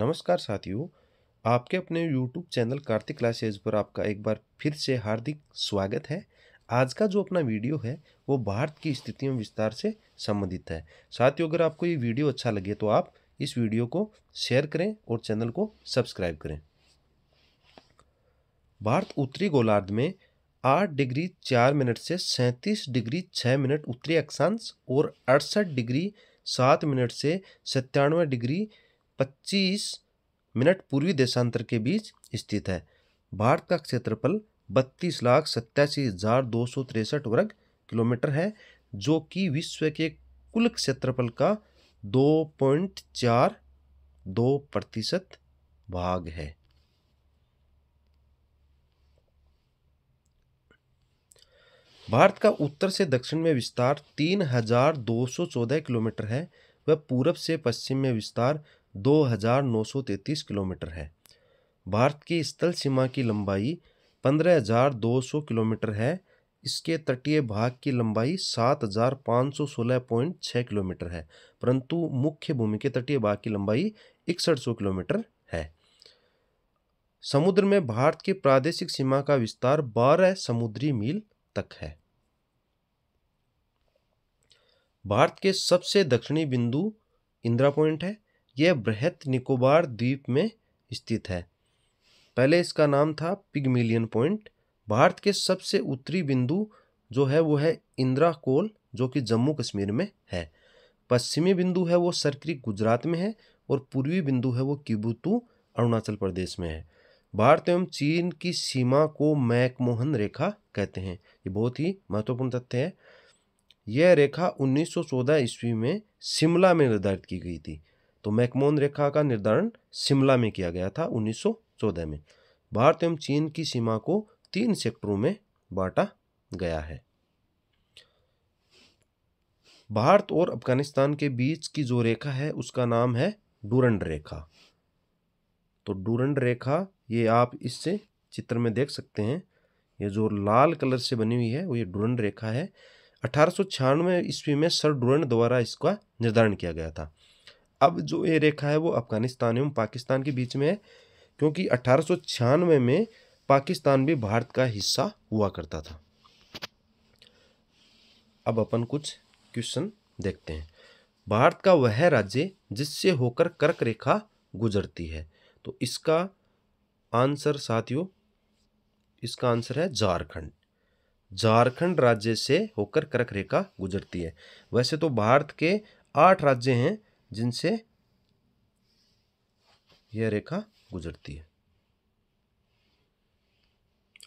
नमस्कार साथियों आपके अपने यूट्यूब चैनल कार्तिक क्लासेज पर आपका एक बार फिर से हार्दिक स्वागत है आज का जो अपना वीडियो है वो भारत की स्थितियों विस्तार से संबंधित है साथियों अगर आपको ये वीडियो अच्छा लगे तो आप इस वीडियो को शेयर करें और चैनल को सब्सक्राइब करें भारत उत्तरी गोलार्ध में आठ डिग्री चार मिनट से सैंतीस डिग्री छः मिनट उत्तरी अक्षांश और अड़सठ डिग्री सात मिनट से सत्तानवे डिग्री पच्चीस मिनट पूर्वी देशांतर के बीच स्थित है भारत का क्षेत्रफल बत्तीस लाख सत्तासी हजार दो सौ तिरसठ वर्ग किलोमीटर है जो कि विश्व के कुल क्षेत्रफल का दो पॉइंट चार दो प्रतिशत भाग है भारत का उत्तर से दक्षिण में विस्तार तीन हजार दो सौ चौदह किलोमीटर है वह पूरब से पश्चिम में विस्तार 2,933 किलोमीटर है भारत की स्थल सीमा की लंबाई 15,200 किलोमीटर है इसके तटीय भाग की लंबाई 7,516.6 किलोमीटर है परंतु मुख्य भूमि के तटीय भाग की लंबाई इकसठ किलोमीटर है समुद्र में भारत की प्रादेशिक सीमा का विस्तार 12 समुद्री मील तक है भारत के सबसे दक्षिणी बिंदु इंदिरा पॉइंट है यह बृहत निकोबार द्वीप में स्थित है पहले इसका नाम था पिगमिलियन पॉइंट भारत के सबसे उत्तरी बिंदु जो है वो है इंदिरा कोल जो कि जम्मू कश्मीर में है पश्चिमी बिंदु है वो सरक्री गुजरात में है और पूर्वी बिंदु है वो किबुतू अरुणाचल प्रदेश में है भारत एवं चीन की सीमा को मैकमोहन रेखा कहते हैं ये बहुत ही महत्वपूर्ण तथ्य है यह रेखा 1914 ईस्वी में शिमला में निर्धारित की गई थी तो मैकमोन रेखा का निर्धारण शिमला में किया गया था 1914 में भारत एवं चीन की सीमा को तीन सेक्टरों में बांटा गया है भारत और अफगानिस्तान के बीच की जो रेखा है उसका नाम है डूरंड रेखा तो डूरंड रेखा ये आप इससे चित्र में देख सकते हैं ये जो लाल कलर से बनी हुई है वो ये डूरंड रेखा है अठारह ईस्वी में सर डूरंड द्वारा इसका निर्धारण किया गया था अब जो ये रेखा है वो अफगानिस्तान एवं पाकिस्तान के बीच में है क्योंकि अठारह में पाकिस्तान भी भारत का हिस्सा हुआ करता था अब अपन कुछ क्वेश्चन देखते हैं भारत का वह राज्य जिससे होकर कर्क रेखा गुजरती है तो इसका आंसर साथियों इसका आंसर है झारखंड झारखंड राज्य से होकर कर्क रेखा गुजरती है वैसे तो भारत के आठ राज्य हैं जिनसे यह रेखा गुजरती है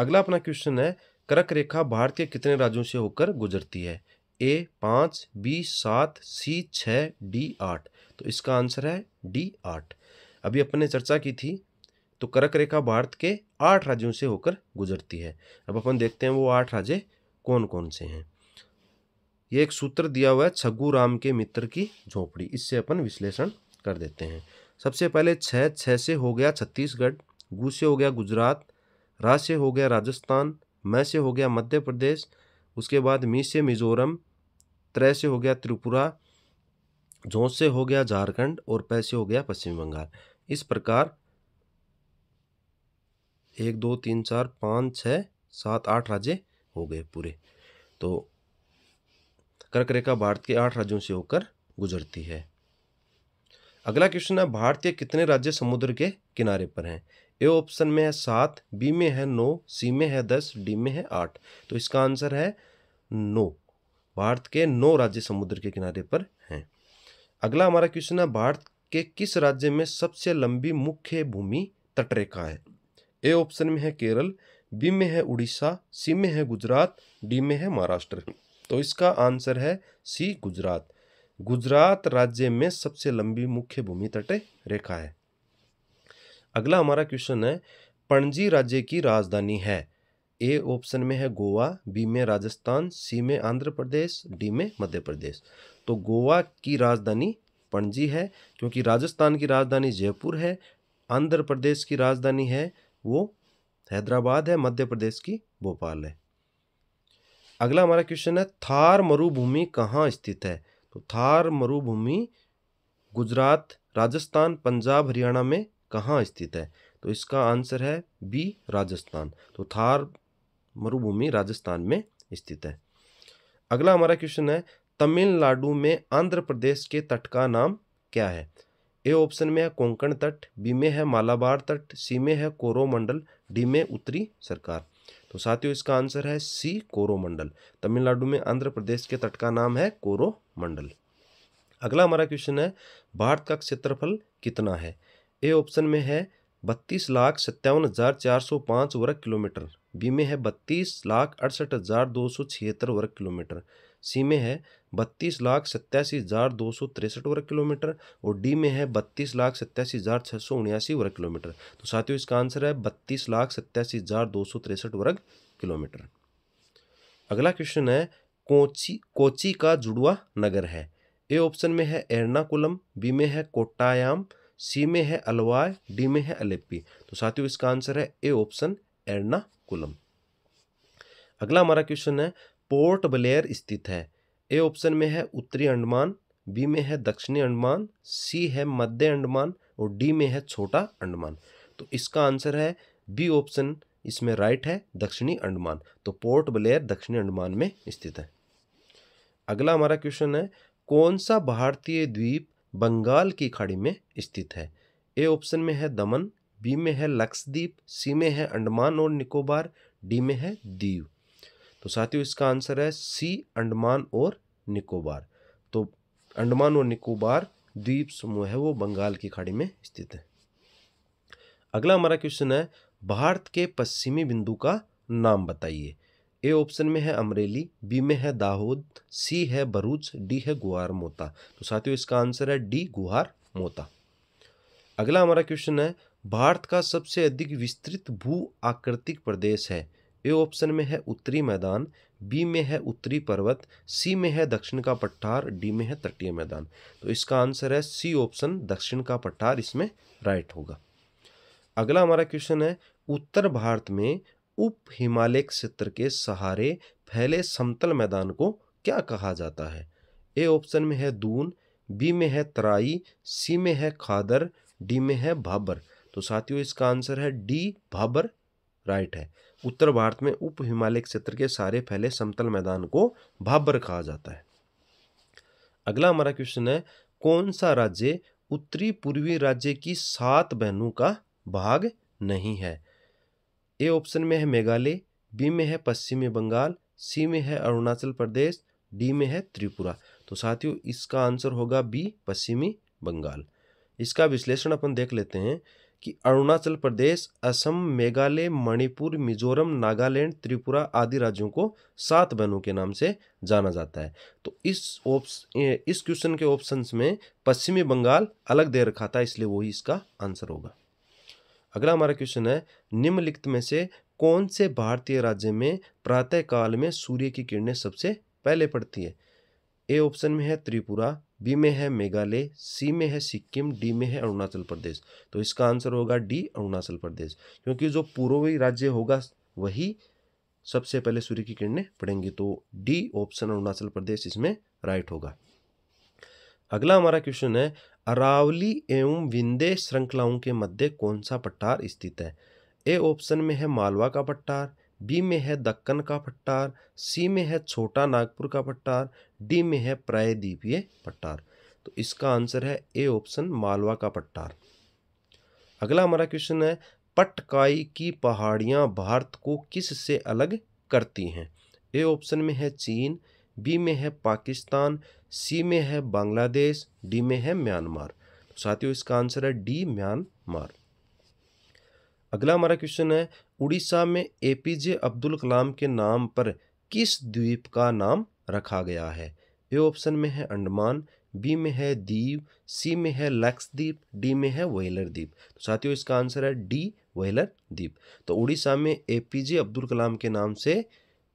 अगला अपना क्वेश्चन है करक रेखा भारत के कितने राज्यों से होकर गुजरती है ए पांच बी सात सी छ डी आठ तो इसका आंसर है डी आठ अभी अपने चर्चा की थी तो करक रेखा भारत के आठ राज्यों से होकर गुजरती है अब अपन देखते हैं वो आठ राज्य कौन कौन से हैं ये एक सूत्र दिया हुआ है छग्गू राम के मित्र की झोपड़ी इससे अपन विश्लेषण कर देते हैं सबसे पहले छः छः से हो गया छत्तीसगढ़ गु से हो गया गुजरात रा से हो गया राजस्थान मैं से हो गया मध्य प्रदेश उसके बाद मी से मिजोरम त्रय से हो गया त्रिपुरा झोंस से हो गया झारखंड और पै से हो गया पश्चिम बंगाल इस प्रकार एक दो तीन चार पाँच छः सात आठ राज्य हो गए पूरे तो कर्क रेखा भारत के आठ राज्यों से होकर गुजरती है अगला क्वेश्चन है भारत के कितने राज्य समुद्र के किनारे पर हैं ए ऑप्शन में है सात बी में है नौ सी में है दस डी में है आठ तो इसका आंसर है नौ भारत के नौ राज्य समुद्र के किनारे पर हैं अगला हमारा क्वेश्चन है भारत के किस राज्य में सबसे लंबी मुख्य भूमि तटरेखा है ए ऑप्शन में है केरल बी में है उड़ीसा सी में है गुजरात डी में है महाराष्ट्र तो इसका आंसर है सी गुजरात गुजरात राज्य में सबसे लंबी मुख्य भूमि तटे रेखा है अगला हमारा क्वेश्चन है पणजी राज्य की राजधानी है ए ऑप्शन में है गोवा बी में राजस्थान सी में आंध्र प्रदेश डी में मध्य प्रदेश तो गोवा की राजधानी पणजी है क्योंकि राजस्थान की राजधानी जयपुर है आंध्र प्रदेश की राजधानी है वो हैदराबाद है मध्य प्रदेश की भोपाल है अगला हमारा क्वेश्चन है थार मरुभूमि कहाँ स्थित है तो थार मरुभूमि गुजरात राजस्थान पंजाब हरियाणा में कहाँ स्थित है तो इसका आंसर है बी राजस्थान तो थार मरुभूमि राजस्थान में स्थित है अगला हमारा क्वेश्चन है तमिलनाडु में आंध्र प्रदेश के तट का नाम क्या है ए ऑप्शन में है कोंकण तट बी में है मालाबार तट सी में है कोरोमंडल डी में उत्तरी सरकार तो साथियों इसका आंसर है सी कोरोमंडल तमिलनाडु में आंध्र प्रदेश के तट का नाम है कोरोमंडल अगला हमारा क्वेश्चन है भारत का क्षेत्रफल कितना है ए ऑप्शन में है बत्तीस लाख सत्तावन हज़ार चार सौ पाँच वर्ग किलोमीटर बी में है बत्तीस लाख अड़सठ हज़ार दो सौ छिहत्तर वर्ग किलोमीटर सी में है बत्तीस लाख सत्तासी हज़ार दो सौ तिरसठ वर्ग किलोमीटर और डी में है बत्तीस लाख सत्तासी हज़ार छः सौ उन्यासी वर्ग किलोमीटर तो साथियों इसका आंसर है बत्तीस लाख सत्तासी हज़ार दो सौ तिरसठ वर्ग किलोमीटर अगला क्वेश्चन है कोची कोची का जुड़वा नगर है ए ऑप्शन में है एर्नाकुलम बी में है कोटायाम सी में है अलवाय डी में है अलेप्पी तो साथियों इसका आंसर है ए ऑप्शन एर्नाकुलम अगला हमारा क्वेश्चन है पोर्ट ब्लेयर स्थित है ए ऑप्शन में है उत्तरी अंडमान बी में है दक्षिणी अंडमान सी है मध्य अंडमान और डी में है छोटा अंडमान तो इसका आंसर है बी ऑप्शन इसमें राइट है दक्षिणी अंडमान तो पोर्ट ब्लेयर दक्षिणी अंडमान में स्थित है अगला हमारा क्वेश्चन है कौन सा भारतीय द्वीप बंगाल की खाड़ी में स्थित है ए ऑप्शन में है दमन बी में है लक्षद्वीप सी में है अंडमान और निकोबार डी में है दीव तो साथियों इसका आंसर है सी अंडमान और निकोबार तो अंडमान और निकोबार द्वीप समूह है वो बंगाल की खाड़ी में स्थित है अगला हमारा क्वेश्चन है भारत के पश्चिमी बिंदु का नाम बताइए ए ऑप्शन में है अमरेली बी में है दाहोद सी है भरूच डी है गुहार मोता तो साथियों इसका आंसर है डी गुहार मोता अगला हमारा क्वेश्चन है भारत का सबसे अधिक विस्तृत भू आकृतिक प्रदेश है ए ऑप्शन में है उत्तरी मैदान बी में है उत्तरी पर्वत सी में है दक्षिण का पठार डी में है तटीय मैदान तो इसका आंसर है सी ऑप्शन दक्षिण का पठार इसमें राइट होगा अगला हमारा क्वेश्चन है उत्तर भारत में उप हिमालय क्षेत्र के सहारे फैले समतल मैदान को क्या कहा जाता है ए ऑप्शन में है दून बी में है तराई सी में है खादर डी में है भाबर तो साथियों इसका आंसर है डी भाबर राइट है उत्तर भारत में उप हिमालय क्षेत्र के सारे फैले समतल मैदान को भाबर कहा जाता है अगला हमारा क्वेश्चन है कौन सा राज्य उत्तरी पूर्वी राज्य की सात बहनों का भाग नहीं है ए ऑप्शन में है मेघालय बी में है पश्चिमी बंगाल सी में है अरुणाचल प्रदेश डी में है त्रिपुरा तो साथियों इसका आंसर होगा बी पश्चिमी बंगाल इसका विश्लेषण अपन देख लेते हैं कि अरुणाचल प्रदेश असम मेघालय मणिपुर मिजोरम नागालैंड त्रिपुरा आदि राज्यों को सात बहनों के नाम से जाना जाता है तो इस ऑप्स इस क्वेश्चन के ऑप्शंस में पश्चिमी बंगाल अलग दे रखा था इसलिए वही इसका आंसर होगा अगला हमारा क्वेश्चन है निम्नलिखित में से कौन से भारतीय राज्य में प्रातः काल में सूर्य की किरणें सबसे पहले पड़ती है ए ऑप्शन में है त्रिपुरा बी में है मेघालय सी में है सिक्किम डी में है अरुणाचल प्रदेश तो इसका आंसर होगा डी अरुणाचल प्रदेश क्योंकि जो पूर्वी राज्य होगा वही सबसे पहले सूर्य की किरणें पड़ेंगी तो डी ऑप्शन अरुणाचल प्रदेश इसमें राइट होगा अगला हमारा क्वेश्चन है अरावली एवं विंदे श्रृंखलाओं के मध्य कौन सा पट्टार स्थित है ए ऑप्शन में है मालवा का पट्टार बी में है दक्कन का पट्टार सी में है छोटा नागपुर का पट्टार डी में है प्रायद्वीपीय पट्टार तो इसका आंसर है ए ऑप्शन मालवा का पट्टार अगला हमारा क्वेश्चन है पटकाई की पहाड़ियाँ भारत को किस से अलग करती हैं ए ऑप्शन में है चीन बी में है पाकिस्तान सी में है बांग्लादेश डी में है म्यांमार तो साथियों इसका आंसर है डी म्यांमार अगला हमारा क्वेश्चन है उड़ीसा में ए पी जे अब्दुल कलाम के नाम पर किस द्वीप का नाम रखा गया है ए ऑप्शन में है अंडमान बी में है दीव सी में है लक्षद्वीप डी में है वहलर द्वीप तो साथियों इसका आंसर है डी वहलर द्वीप तो उड़ीसा में ए पी जे अब्दुल कलाम के नाम से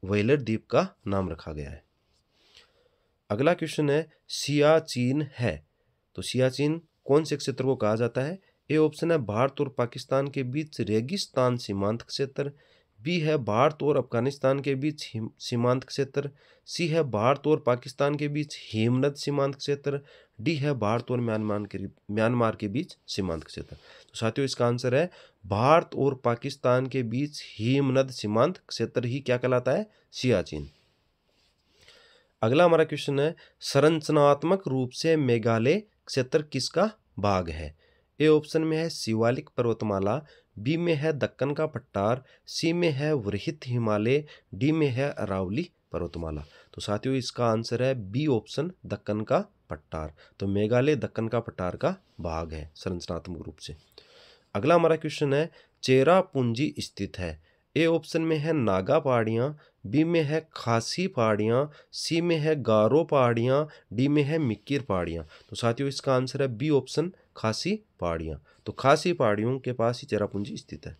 वहलर द्वीप का नाम रखा गया है अगला क्वेश्चन है सियाचिन है तो सियाचिन कौन से क्षेत्र को कहा जाता है ए ऑप्शन है भारत और पाकिस्तान के बीच रेगिस्तान सीमांत क्षेत्र बी है भारत और अफगानिस्तान के बीच सीमांत क्षेत्र सी है भारत और पाकिस्तान के बीच हेमनद सीमांत क्षेत्र डी है भारत और म्यांमार के म्यांमार के बीच सीमांत क्षेत्र तो साथियों इसका आंसर है भारत और पाकिस्तान के बीच हेमनद सीमांत क्षेत्र ही क्या कहलाता है सियाचिन अगला हमारा क्वेश्चन है संरचनात्मक रूप से मेघालय क्षेत्र किसका भाग है ए ऑप्शन में है शिवालिक पर्वतमाला बी में है दक्कन का पट्टार सी में है वृहित हिमालय डी में है अरावली पर्वतमाला तो साथियों इसका आंसर है बी ऑप्शन दक्कन का पट्टार तो मेघालय दक्कन का पट्टार का भाग है संरचनात्मक रूप से अगला हमारा क्वेश्चन है चेरापूंजी स्थित है ए ऑप्शन में है नागा पहाड़ियाँ बी में है खासी पहाड़ियाँ सी में है गारो पहाड़ियाँ डी में है मिक्कीर पहाड़ियाँ तो साथियों इसका आंसर है बी ऑप्शन खासी पहाड़ियाँ तो खासी पहाड़ियों के पास ही चेरापूंजी स्थित है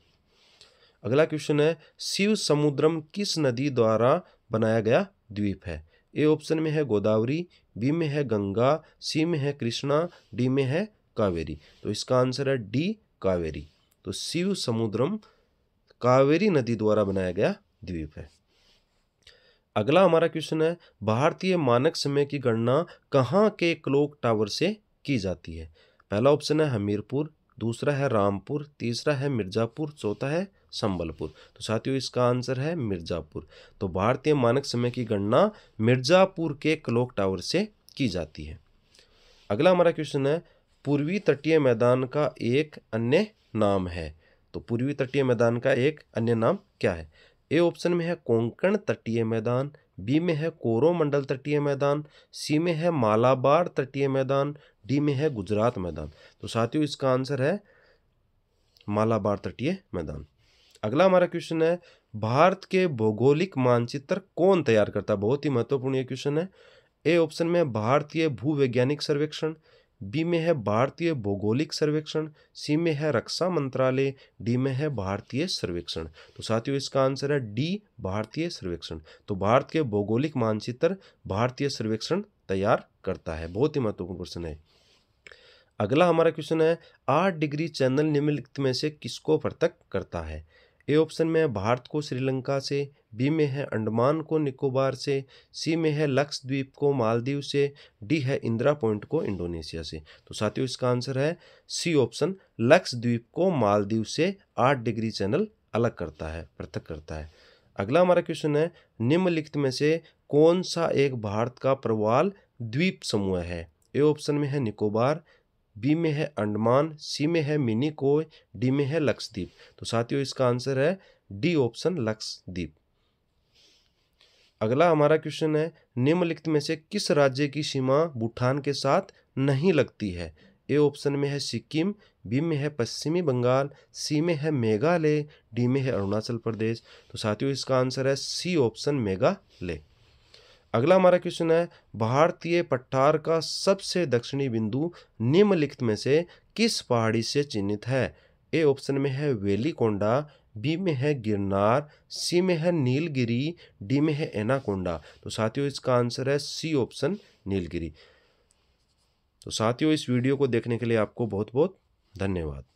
अगला क्वेश्चन है शिव समुद्रम किस नदी द्वारा बनाया गया द्वीप है ए ऑप्शन में है गोदावरी बी में है गंगा सी में है कृष्णा डी में है कावेरी तो इसका आंसर है डी कावेरी तो शिव समुद्रम कावेरी नदी द्वारा बनाया गया द्वीप है अगला हमारा क्वेश्चन है भारतीय मानक समय की गणना कहाँ के क्लॉक टावर से की जाती है पहला ऑप्शन है हमीरपुर दूसरा है रामपुर तीसरा है मिर्ज़ापुर चौथा है संबलपुर तो साथियों इसका आंसर है मिर्ज़ापुर तो भारतीय मानक समय की गणना मिर्ज़ापुर के क्लॉक टावर से की जाती है अगला हमारा क्वेश्चन है पूर्वी तटीय मैदान का एक अन्य नाम है तो पूर्वी तटीय मैदान का एक अन्य नाम क्या है ए ऑप्शन में है कोंकण तटीय मैदान बी में है कोरोमंडल तटीय मैदान सी में है मालाबार तटीय मैदान डी में है गुजरात मैदान तो साथियों इसका आंसर है मालाबार तटीय मैदान अगला हमारा क्वेश्चन है भारत के भौगोलिक मानचित्र कौन तैयार करता है बहुत ही महत्वपूर्ण ये क्वेश्चन है ए ऑप्शन में भारतीय भूवैज्ञानिक सर्वेक्षण बी में है भारतीय भौगोलिक सर्वेक्षण सी में है रक्षा मंत्रालय डी में है भारतीय सर्वेक्षण तो साथियों इसका आंसर है डी भारतीय सर्वेक्षण तो भारत के भौगोलिक मानचित्र भारतीय सर्वेक्षण तैयार करता है बहुत ही महत्वपूर्ण क्वेश्चन है अगला हमारा क्वेश्चन है आठ डिग्री चैनल निम्नलिखित में से किसको पृथक करता है ए ऑप्शन में है भारत को श्रीलंका से बी में है अंडमान को निकोबार से सी में है लक्षद्वीप को मालदीव से डी है इंदिरा पॉइंट को इंडोनेशिया से तो साथियों इसका आंसर है सी ऑप्शन लक्षद्वीप को मालदीव से आठ डिग्री चैनल अलग करता है पृथक करता है अगला हमारा क्वेश्चन है निम्नलिखित में से कौन सा एक भारत का प्रवाल द्वीप समूह है ए ऑप्शन में है निकोबार बी में है अंडमान सी में है मिनी कोय डी में है लक्षद्वीप तो साथियों इसका आंसर है डी ऑप्शन लक्षद्वीप अगला हमारा क्वेश्चन है निम्नलिखित में से किस राज्य की सीमा भूटान के साथ नहीं लगती है ए ऑप्शन में है सिक्किम बी में है पश्चिमी बंगाल सी में है मेघालय डी में है अरुणाचल प्रदेश तो साथियों इसका आंसर है सी ऑप्शन मेघालय अगला हमारा क्वेश्चन है भारतीय पठार का सबसे दक्षिणी बिंदु निम्नलिखित में से किस पहाड़ी से चिन्हित है ए ऑप्शन में है वेलीकोंडा बी में है गिरनार सी में है नीलगिरी डी में है एनाकोंडा तो साथियों इसका आंसर है सी ऑप्शन नीलगिरी तो साथियों इस वीडियो को देखने के लिए आपको बहुत बहुत धन्यवाद